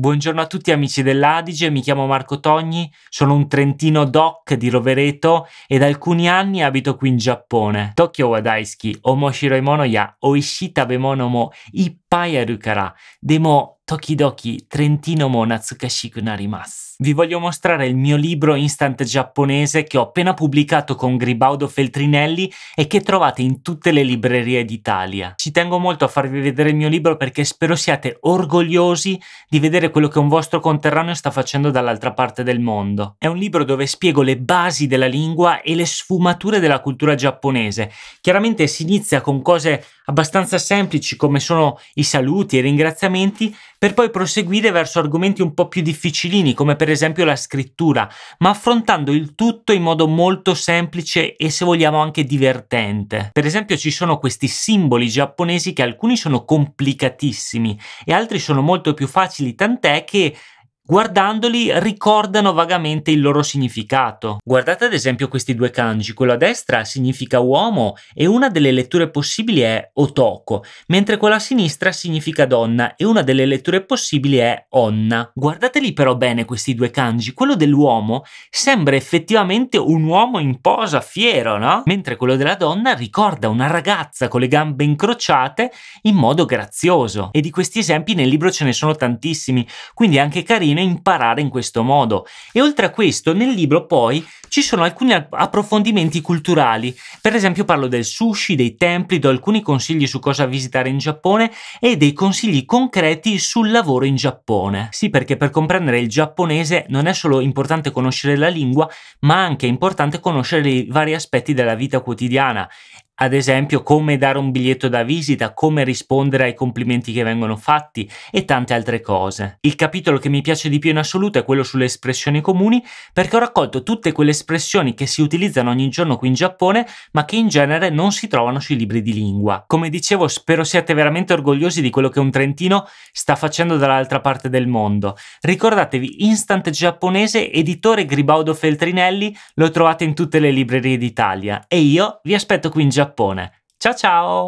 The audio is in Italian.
Buongiorno a tutti amici dell'Adige, mi chiamo Marco Togni, sono un trentino doc di Rovereto e da alcuni anni abito qui in Giappone. Tokyo wa daisuki, omoshiroi mono ya oishita bemono mo ippai arukara. Demo Tokidoki Trentino mo Natsukashiku narimasu. Vi voglio mostrare il mio libro instant giapponese che ho appena pubblicato con Gribaudo Feltrinelli e che trovate in tutte le librerie d'Italia. Ci tengo molto a farvi vedere il mio libro perché spero siate orgogliosi di vedere quello che un vostro conterraneo sta facendo dall'altra parte del mondo. È un libro dove spiego le basi della lingua e le sfumature della cultura giapponese. Chiaramente si inizia con cose abbastanza semplici come sono i saluti e i ringraziamenti, per poi proseguire verso argomenti un po' più difficilini, come per esempio la scrittura, ma affrontando il tutto in modo molto semplice e se vogliamo anche divertente. Per esempio ci sono questi simboli giapponesi che alcuni sono complicatissimi e altri sono molto più facili, tant'è che guardandoli ricordano vagamente il loro significato. Guardate ad esempio questi due kanji, quello a destra significa uomo e una delle letture possibili è otoko, mentre quella a sinistra significa donna e una delle letture possibili è onna. Guardateli però bene questi due kanji, quello dell'uomo sembra effettivamente un uomo in posa fiero, no? Mentre quello della donna ricorda una ragazza con le gambe incrociate in modo grazioso. E di questi esempi nel libro ce ne sono tantissimi, quindi è anche carino bene imparare in questo modo. E oltre a questo, nel libro poi ci sono alcuni approfondimenti culturali. Per esempio parlo del sushi, dei templi, do alcuni consigli su cosa visitare in Giappone e dei consigli concreti sul lavoro in Giappone. Sì, perché per comprendere il giapponese non è solo importante conoscere la lingua, ma anche è importante conoscere i vari aspetti della vita quotidiana ad esempio come dare un biglietto da visita, come rispondere ai complimenti che vengono fatti e tante altre cose. Il capitolo che mi piace di più in assoluto è quello sulle espressioni comuni perché ho raccolto tutte quelle espressioni che si utilizzano ogni giorno qui in Giappone ma che in genere non si trovano sui libri di lingua. Come dicevo spero siate veramente orgogliosi di quello che un trentino sta facendo dall'altra parte del mondo. Ricordatevi Instant Giapponese, editore Gribaudo Feltrinelli, lo trovate in tutte le librerie d'Italia e io vi aspetto qui in Giappone Giappone. Ciao ciao!